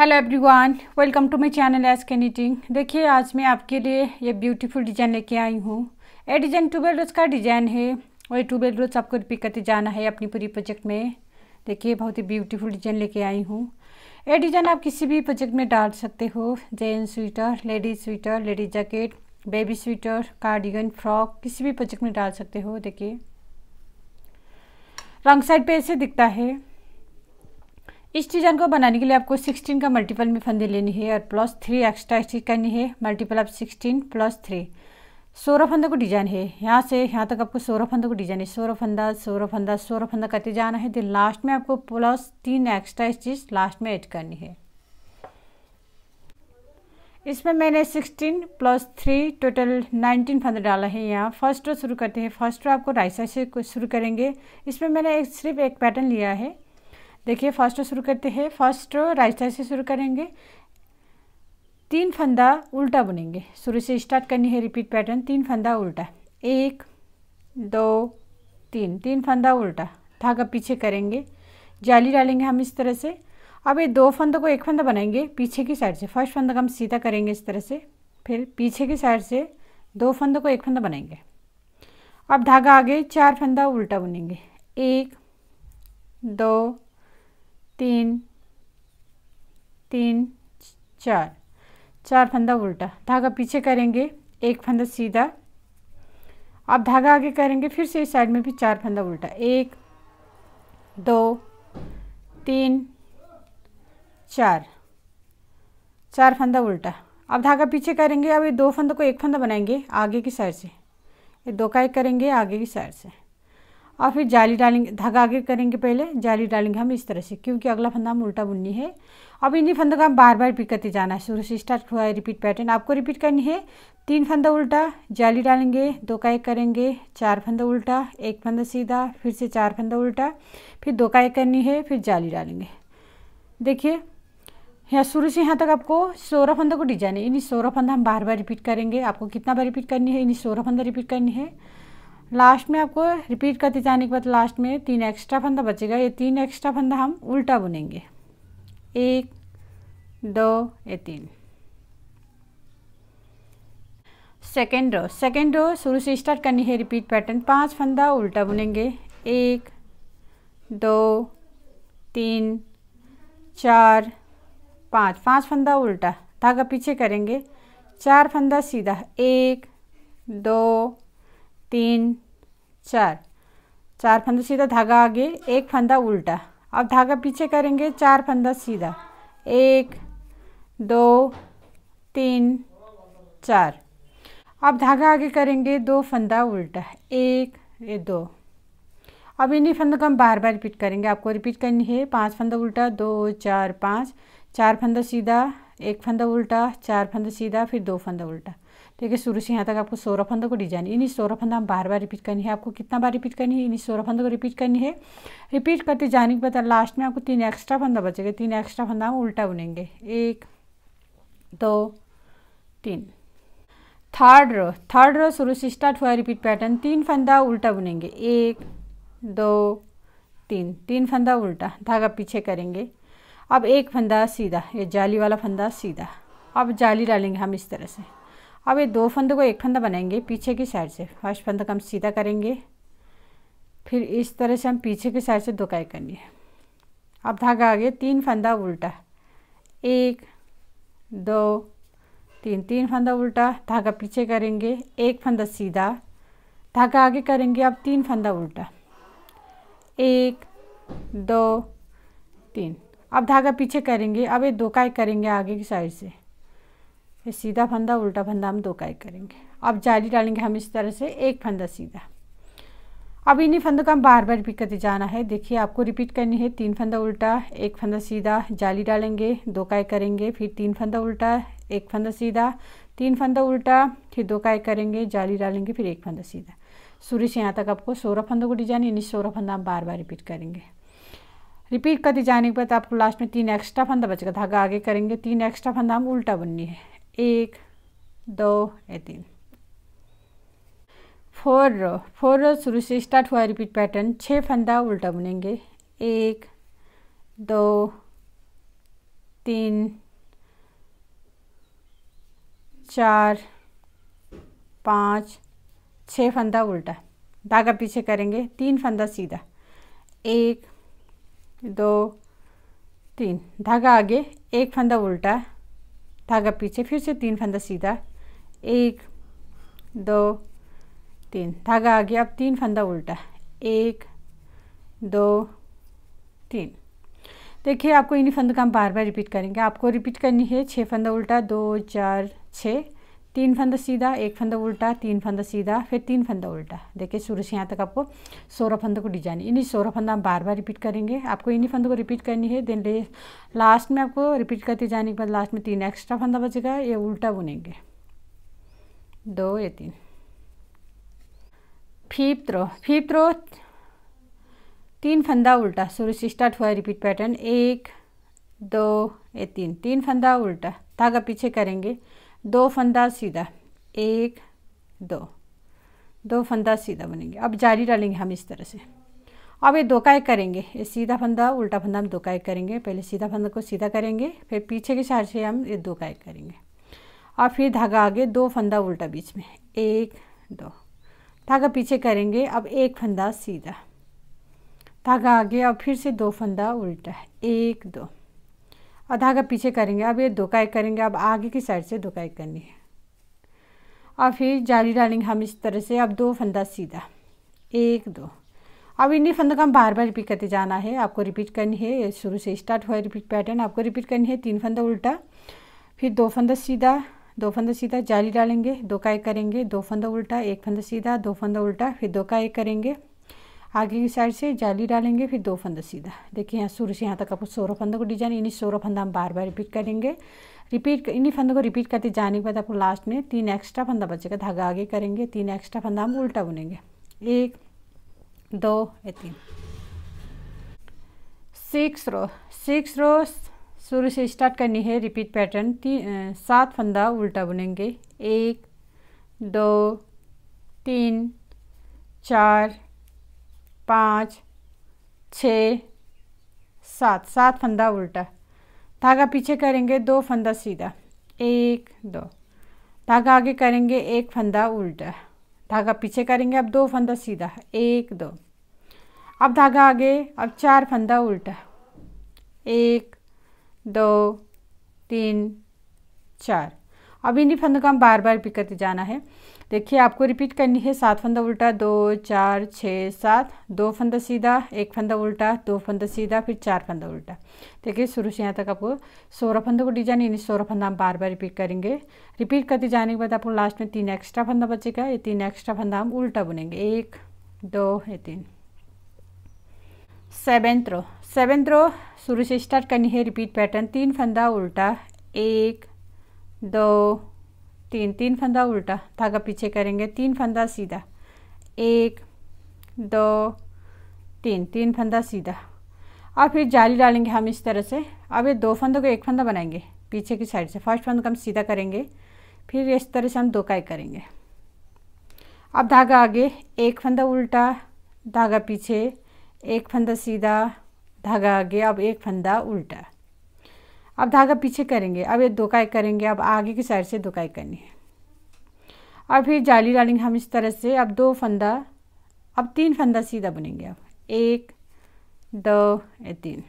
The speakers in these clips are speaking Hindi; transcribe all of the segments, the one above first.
hello everyone welcome to my channel S K knitting देखिए आज मैं आपके लिए ये ब्यूटीफुल डिज़ाइन लेके आई हूँ ये डिज़ाइन ट्यूबेल रोज का डिज़ाइन है और ये ट्यूबेल रोज आपको रिपीट करते जाना है अपनी पूरी प्रोजेक्ट में देखिए बहुत ही ब्यूटीफुल डिज़ाइन लेके आई हूँ ये डिज़ाइन आप किसी भी प्रोजेक्ट में डाल सकते हो gents sweater ladies sweater ladies jacket baby sweater cardigan frock किसी भी प्रोजेक्ट में डाल सकते हो देखिए रंग साइड पर ऐसे दिखता है इस डिजाइन को बनाने के लिए आपको 16 का मल्टीपल में फंदे लेनी है और प्लस थ्री एक्स्ट्रा स्टिच करनी है मल्टीपल ऑफ 16 प्लस थ्री सोलह फंदों को डिजाइन है यहाँ से यहाँ तक आपको सोलह फंदों को डिजाइन है सोलह फंदा सोलह फंदा सोलह फंदा करते जाना है दिन लास्ट में आपको प्लस तीन एक्स्ट्रा स्टिच लास्ट में ऐड करनी है इसमें मैंने 16 प्लस थ्री टोटल 19 फंदे डाला है यहाँ फर्स्ट रो शुरू करते हैं फर्स्ट रो आपको राइट साइड से शुरू करेंगे इसमें मैंने एक सिर्फ एक पैटर्न लिया है देखिए फर्स्ट तो शुरू करते हैं फर्स्ट राइट साइड से शुरू करेंगे तीन फंदा उल्टा बुनेंगे शुरू से स्टार्ट करनी है रिपीट पैटर्न तीन फंदा उल्टा एक दो तीन तीन फंदा उल्टा धागा पीछे करेंगे जाली डालेंगे हम इस तरह से अब ये दो फंदों को एक फंदा बनाएंगे पीछे की साइड से फर्स्ट फंदा का हम सीधा करेंगे इस तरह से फिर पीछे की साइड से दो फंदों को एक फंदा बनाएंगे अब धागा आगे चार फंदा उल्टा बुनेंगे एक दो तीन तीन चार चार फंदा उल्टा धागा पीछे करेंगे एक फंदा सीधा अब धागा आगे करेंगे फिर से इस साइड में भी चार फंदा उल्टा एक दो तीन चार चार फंदा उल्टा अब धागा पीछे करेंगे अब ये दो फंदा को एक फंदा बनाएंगे आगे की साइड से ये दो का एक करेंगे आगे की साइड से और फिर जाली डालेंगे धागा आगे करेंगे पहले जाली डालेंगे हम इस तरह से क्योंकि अगला फंदा हम उल्टा बुननी है अब इन्हीं फंदों का हम बार बार रिपीट करते जाना है शुरू से स्टार्ट हुआ है रिपीट पैटर्न आपको रिपीट करनी है तीन फंदा उल्टा जाली डालेंगे दो का एक करेंगे चार फंदा उल्टा एक फंदा सीधा फिर से चार फंदा उल्टा फिर दो का एक करनी है फिर जाली डालेंगे देखिए यहाँ शुरू से यहाँ तक आपको सोलह फंदा को डिजाइन है इन्हीं सोलह फंदा हम बार बार रिपीट करेंगे आपको कितना बार रिपीट करनी है इन्हीं सोलह फंदा रिपीट करनी है लास्ट में आपको रिपीट करते जाने के बाद लास्ट में तीन एक्स्ट्रा फंदा बचेगा ये तीन एक्स्ट्रा फंदा हम उल्टा बुनेंगे एक दो ये तीन सेकेंड रो सेकेंड रो शुरू से स्टार्ट करनी है रिपीट पैटर्न पांच फंदा उल्टा बुनेंगे एक दो तीन चार पाँच पाँच फंदा उल्टा धागा पीछे करेंगे चार फंदा सीधा एक दो तीन चार चार फंदा सीधा धागा आगे एक फंदा उल्टा अब धागा पीछे करेंगे चार फंदा सीधा एक दो तीन चार अब धागा आगे करेंगे दो फंदा उल्टा एक ये दो अब इन्हीं फंदों को हम बार बार रिपीट करेंगे आपको रिपीट करनी है पांच फंदा उल्टा दो चार पाँच चार फंदा सीधा एक फंदा उल्टा चार फंदा सीधा फिर दो फंदा उल्टा ठीक है शुरू से यहाँ तक आपको सोलह फंदों को डिजाइन इन्हीं सोलह फंदा हम बार बार रिपीट करनी है आपको कितना बार रिपीट करनी है इन्हीं सोलह फंदों को रिपीट करनी है रिपीट करते जाने के बाद लास्ट में आपको तीन एक्स्ट्रा फंदा बचेगा तीन एक्स्ट्रा फंदा हम उल्टा बुनेंगे एक दो तीन थर्ड रो थर्ड रो शुरू से स्टार्ट हुआ रिपीट पैटर्न तीन फंदा उल्टा बुनेंगे एक दो तीन तीन फंदा उल्टा धागा पीछे करेंगे अब एक फंदा सीधा ये जाली वाला फंदा सीधा अब जाली डालेंगे हम इस तरह से अब ये दो फंदों को एक फंदा बनाएंगे पीछे की साइड से फर्स्ट फंदा को हम सीधा करेंगे फिर इस तरह से हम पीछे की साइड से दुकाई करनी है अब धागा आ गया तीन फंदा उल्टा एक दो तीन तीन फंदा उल्टा धागा पीछे करेंगे एक फंदा सीधा धागा आगे करेंगे अब तीन फंदा उल्टा एक दो तीन अब धागा पीछे करेंगे अब ये दो काई करेंगे आगे की साइड से ये सीधा फंदा उल्टा फंदा हम दो काई करेंगे अब जाली डालेंगे हम इस तरह से एक फंदा सीधा अब इन्हीं फंदों का हम बार बार रिपीट करते जाना है देखिए आपको रिपीट करनी है तीन फंदा उल्टा एक फंदा सीधा जाली डालेंगे दो काय करेंगे फिर तीन फंदा उल्टा एक फंदा सीधा तीन फंदा उल्टा फिर दो काय करेंगे जाली डालेंगे फिर एक फंदा सीधा शुरू से यहाँ तक आपको सोलह फंदों को डिजाइन इन्हीं सोलह फंदा हम बार बार रिपीट करेंगे रिपीट करते जाने के बाद आपको लास्ट में तीन एक्स्ट्रा फंदा बचेगा धागा आगे करेंगे तीन एक्स्ट्रा फंदा हम उल्टा बुननी है एक दो या तीन फोर रो फोर रो शुरू से स्टार्ट हुआ रिपीट पैटर्न छः फंदा उल्टा बुनेंगे एक दो तीन चार पाँच छः फंदा उल्टा धागा पीछे करेंगे तीन फंदा सीधा एक दो तीन धागा आगे एक फंदा उल्टा धागा पीछे फिर से तीन फंदा सीधा एक दो तीन धागा आ गया अब तीन फंदा उल्टा एक दो तीन देखिए आपको इन्हीं फंदों का हम बार बार रिपीट करेंगे आपको रिपीट करनी है छः फंदा उल्टा दो चार छः तीन फंदा सीधा एक फंदा उल्टा तीन फंदा सीधा फिर तीन फंदा उल्टा देखिए शुरू से यहाँ तक आपको सोलह फंदों को डिजाइन इन्हीं सोलह फंदा हम बार बार रिपीट करेंगे आपको इन्हीं फंदों को रिपीट करनी है देन लास्ट में आपको रिपीट करते जाने के बाद लास्ट में तीन एक्स्ट्रा फंदा बचेगा ये उल्टा बुनेंगे दो या तीन फिफ्थ रो फिफ्थ रो तीन फंदा उल्टा शुरू से स्टार्ट हुआ रिपीट पैटर्न एक दो या तीन तीन फंदा उल्टा धागा पीछे करेंगे दो फंदा सीधा एक दो दो फंदा सीधा बनेंगे अब जारी डालेंगे हम इस तरह से अब ये दो करेंगे ये सीधा फंदा उल्टा फंदा हम दो करेंगे पहले सीधा फंदा को सीधा करेंगे फिर पीछे के चार से हम ये दो करेंगे और फिर धागा आगे दो फंदा उल्टा बीच में एक दो धागा पीछे करेंगे अब एक फंदा सीधा धागा आगे और फिर से दो फंदा उल्टा एक दो और धागा पीछे करेंगे अब ये धोकाई करेंगे अब आगे की साइड से धोकाई करनी है और फिर जाली डालेंगे हम इस तरह से अब दो फंदा सीधा एक दो अब इन्हीं फंदों का हम बार बार रिपीट करते जाना है आपको रिपीट करनी है शुरू से स्टार्ट हुआ रिपीट पैटर्न आपको रिपीट करनी है तीन फंदा उल्टा फिर दो फंदा सीधा दो फंदा सीधा जाली डालेंगे दो का एक करेंगे दो फंदा उल्टा एक फंदा सीधा दो फंदा उल्टा फिर दो का एक करेंगे आगे की साइड से जाली डालेंगे फिर दो फंदा सीधा देखिए यहाँ शुरू से यहाँ तक आपको सोलह फंदों को डिजाइन इन्हीं सोलह फंदा हम बार बार रिपीट करेंगे रिपीट इन्हीं फंदों को रिपीट करते जाने के बाद आपको लास्ट में तीन एक्स्ट्रा फंदा बचेगा धागा आगे करेंगे तीन एक्स्ट्रा फंदा हम उल्टा बुनेंगे एक दो या तीन सिक्स रो सिक्स रो शुरू से स्टार्ट करनी है रिपीट पैटर्न तीन सात फंदा उल्टा बुनेंगे एक दो तीन चार पाँच छ सात सात फंदा उल्टा धागा पीछे करेंगे दो फंदा सीधा एक दो धागा आगे करेंगे एक फंदा उल्टा धागा पीछे करेंगे अब दो फंदा सीधा एक दो अब धागा आगे अब चार फंदा उल्टा एक दो तीन चार अब इन्हीं फंदों का हम बार बार रिपीट करते जाना है देखिए आपको रिपीट करनी है सात फंदा उल्टा दो चार छः सात दो फंदा सीधा एक फंदा उल्टा दो फंदा सीधा फिर चार फंदा उल्टा देखिए शुरू से यहाँ तक आपको सोलह फंदों को डिजाइन यानी सोलह फंदा हम बार बार रिपीट करेंगे रिपीट करते जाने के बाद आपको लास्ट में तीन एक्स्ट्रा फंदा बचेगा ये तीन एक्स्ट्रा फंदा हम उल्टा बुनेंगे एक दो ये तीन सेवेंथ रो सेवेंथ रो शुरू से स्टार्ट करनी है रिपीट पैटर्न तीन फंदा उल्टा एक दो तीन तीन फंदा उल्टा धागा पीछे करेंगे तीन फंदा सीधा एक दो तीन तीन फंदा सीधा और फिर जाली डालेंगे हम इस तरह से अब ये दो फंदों को एक फंदा बनाएंगे पीछे की साइड से फर्स्ट फंदा को हम सीधा करेंगे फिर इस तरह से हम दो काय करेंगे अब धागा आगे एक फंदा उल्टा धागा पीछे एक फंदा सीधा धागा आगे अब एक फंदा उल्टा अब धागा पीछे करेंगे अब ये दोकाई करेंगे अब आगे की साइड से दोकाई करनी है और फिर जाली डालेंगे हम इस तरह से अब दो फंदा अब तीन फंदा सीधा बुनेंगे अब एक दो या तीन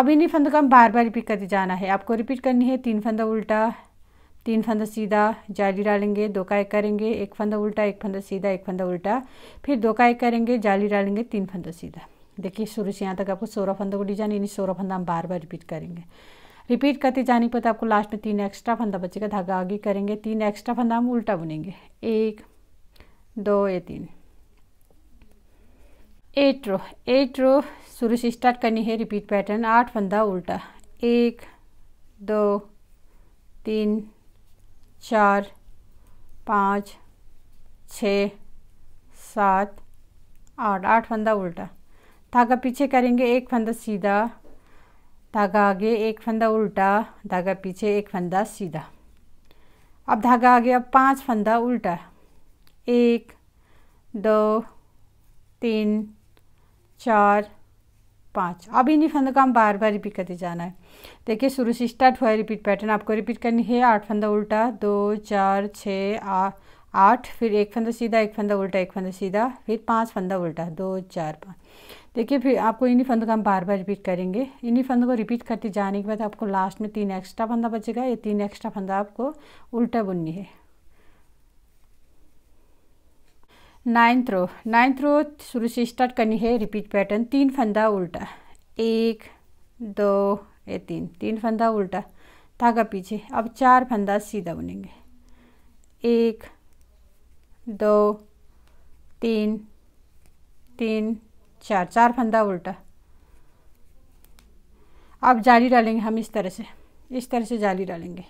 अब इन्हीं फंदों का हम बार बार रिपीट करते जाना है आपको रिपीट करनी है तीन फंदा उल्टा तीन फंदा सीधा जाली डालेंगे दोकाई करेंगे एक फंदा उल्टा एक फंदा सीधा एक फंदा उल्टा फिर दोकाई करेंगे जाली डालेंगे तीन फंदा सीधा देखिए शुरू से यहाँ तक आपको सोलह फंदों को डिजाइन यानी सोलह फंदा हम बार बार रिपीट करेंगे रिपीट करते जाने पर तो आपको लास्ट में तीन एक्स्ट्रा फंदा बचेगा धागा आगे करेंगे तीन एक्स्ट्रा फंदा हम उल्टा बुनेंगे एक दो या तीन एट रो एट रो शुरू से स्टार्ट करनी है रिपीट पैटर्न आठ फंदा उल्टा एक दो तीन चार पाँच छ सात आठ आठ फंदा उल्टा धागा पीछे करेंगे एक फंदा सीधा धागा आगे एक फंदा उल्टा धागा पीछे एक फंदा सीधा अब धागा आगे अब पांच फंदा उल्टा एक दो तीन चार पाँच अब इन्हीं फंदों का हम बार बार रिपीट करते जाना है देखिए शुरू से स्टार्ट हुआ है रिपीट पैटर्न आपको रिपीट करनी है आठ फंदा उल्टा दो चार छः आठ आठ फिर एक फंदा सीधा एक फंदा उल्टा एक फंदा सीधा फिर पांच फंदा उल्टा दो चार पाँच देखिए फिर आपको इन्हीं फंदों का हम बार बार रिपीट करेंगे इन्हीं फंदों को रिपीट करते जाने के बाद आपको लास्ट में तीन एक्स्ट्रा फंदा बचेगा ये तीन एक्स्ट्रा फंदा आपको उल्टा बुननी है नाइन्थ रो नाइन्थ रो शुरू से स्टार्ट करनी है रिपीट पैटर्न तीन फंदा उल्टा एक दो ये तीन तीन फंदा उल्टा धागा पीछे अब चार फंदा सीधा बुनेंगे एक दो तीन तीन चार चार फंदा उल्टा अब जाली डालेंगे हम इस तरह से इस तरह से जाली डालेंगे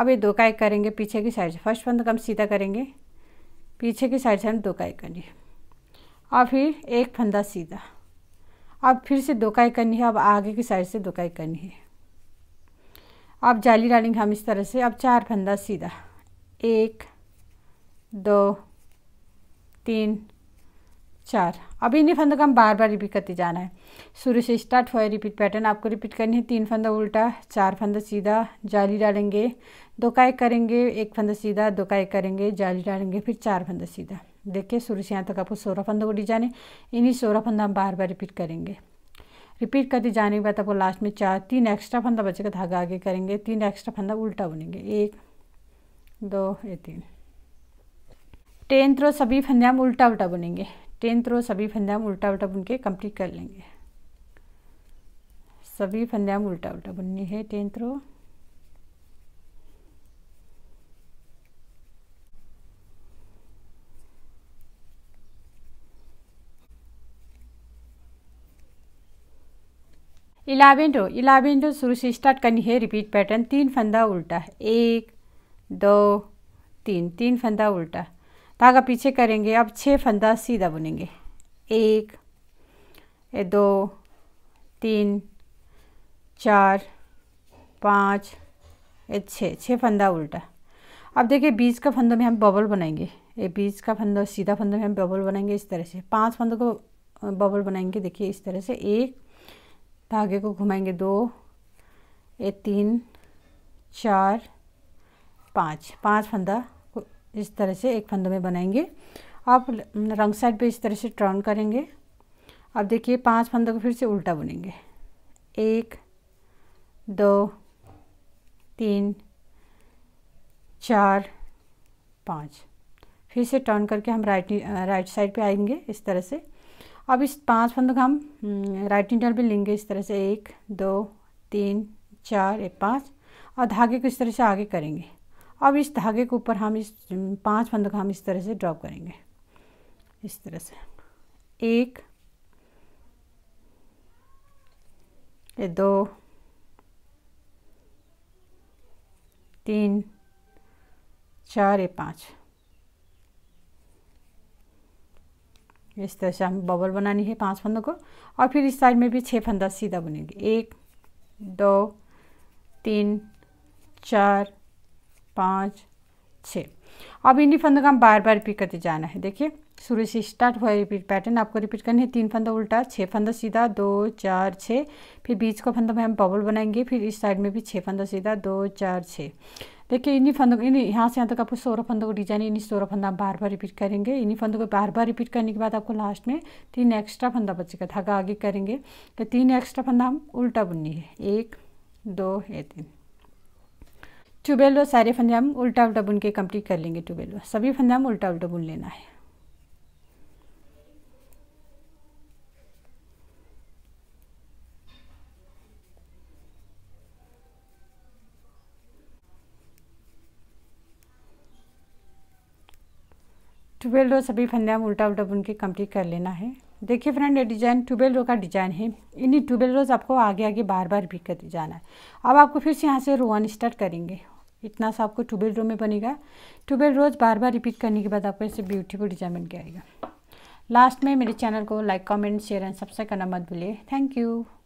अब ये दो काय करेंगे पीछे की साइड से फर्स्ट फंदा हम सीधा करेंगे पीछे की साइड से हम दो काय करनी है और फिर एक फंदा सीधा अब फिर से दो काय करनी है अब आगे की साइड से दो काय करनी है अब जाली डालेंगे हम इस तरह से अब चार फंदा सीधा एक दो तीन चार अभी इन्हीं फंदों का हम बार बार रिपीट करते जाना है शुरू से स्टार्ट हुआ रिपीट पैटर्न आपको रिपीट करनी है तीन फंदा उल्टा चार फंदा सीधा जाली डालेंगे दो का एक करेंगे एक फंदा सीधा दो का एक करेंगे जाली डालेंगे फिर चार फंदा सीधा देखिए शुरू से यहाँ तक आपको सोलह फंदों को डिजाइन है इन्हीं सोलह फंदा हम बार बार रिपीट करेंगे रिपीट करते जाने के बाद आपको लास्ट में चार तीन एक्स्ट्रा फंदा बचेगा धागा आगे करेंगे तीन एक्स्ट्रा फंदा उल्टा बुनेंगे एक दो ये तीन टेंथ रो सभी फंदे हम उल्टा उल्टा बुनेंगे टेंथ रो सभी फंदे हम उल्टा उल्टा बुन के कंप्लीट कर लेंगे सभी फंदे हम उल्टा उल्टा बुननी है टेंथ रो इलावेंट रो इलावेंट रो शुरू से स्टार्ट करनी है रिपीट पैटर्न तीन फंदा उल्टा एक दो तीन तीन फंदा उल्टा धागा पीछे करेंगे अब छः फंदा सीधा बुनेंगे एक दो तीन चार पाँच छः छः फंदा उल्टा अब देखिए बीच का फंदों में हम बबल बनाएंगे ये बीच का फंदा सीधा फंदों में हम बबल बनाएंगे इस तरह से पांच फंदों को बबल बनाएंगे देखिए इस तरह से एक धागे को घुमाएंगे दो ये तीन चार पाँच पाँच फंदा इस तरह से एक फंदों में बनाएंगे आप रंग साइड पे इस तरह से टर्न करेंगे अब देखिए पांच फंदों को फिर से उल्टा बुनेंगे एक दो तीन चार पाँच फिर से टर्न करके हम राइट राइट साइड पे आएंगे इस तरह से अब इस पांच फंदों का हम राइट इंटर पर लेंगे इस तरह से एक दो तीन चार एक पाँच और धागे को इस तरह से आगे करेंगे अब इस धागे के ऊपर हम इस पांच फंद को हम इस तरह से ड्रॉप करेंगे इस तरह से एक ये दो तीन चार ये पाँच इस तरह से हम बबल बनानी है पांच फंदों को और फिर इस साइड में भी छह फंदा सीधा बुनेंगे एक दो तीन चार पाँच छः अब इन्हीं फंदों का हम बार बार रिपीट करते जाना है देखिए शुरू से स्टार्ट हुआ रिपीट पैटर्न आपको रिपीट करनी है तीन फंदा उल्टा छः फंदा सीधा दो चार छः फिर बीच का फंदा में हम बबल बनाएंगे फिर इस साइड में भी छः फंदा सीधा दो चार छः देखिए इन्हीं फंदों को इन्हीं यहाँ से यहाँ तक आपको सोलह फंदों को डिजाइन इन्हीं सोलह फंदा बार बार रिपीट करेंगे इन्हीं फंदों को बार बार रिपीट करने के बाद आपको लास्ट में तीन एक्स्ट्रा फंदा बचेगा धागा आगे करेंगे तो तीन एक्स्ट्रा फंदा हम उल्टा बुननी है एक दो या तीन ट्यूबेल और सारे फंदे हम उल्टा उल्टा बुन के कंप्लीट कर लेंगे ट्यूबेल सभी फंदे हम उल्टा उल्टा बुन लेना है ट्यूबेल रो सभी फंदे हम उल्टा उल्टा बुन के कंप्लीट कर लेना है देखिए फ्रेंड ये डिज़ाइन ट्यूबेल रो का डिज़ाइन है इन्हीं ट्यूबेल रोज आपको आगे आगे बार बार भी करते जाना है अब आपको फिर से यहाँ से रोवन स्टार्ट करेंगे इतना सा आपको ट्यूबेल रो में बनेगा ट्यूबेल रोज बार बार रिपीट करने के बाद आपको ऐसे ब्यूटीफुल डिजाइन बन के आएगा लास्ट में मेरे चैनल को like comment share and subscribe करना मत भूलिए थैंक यू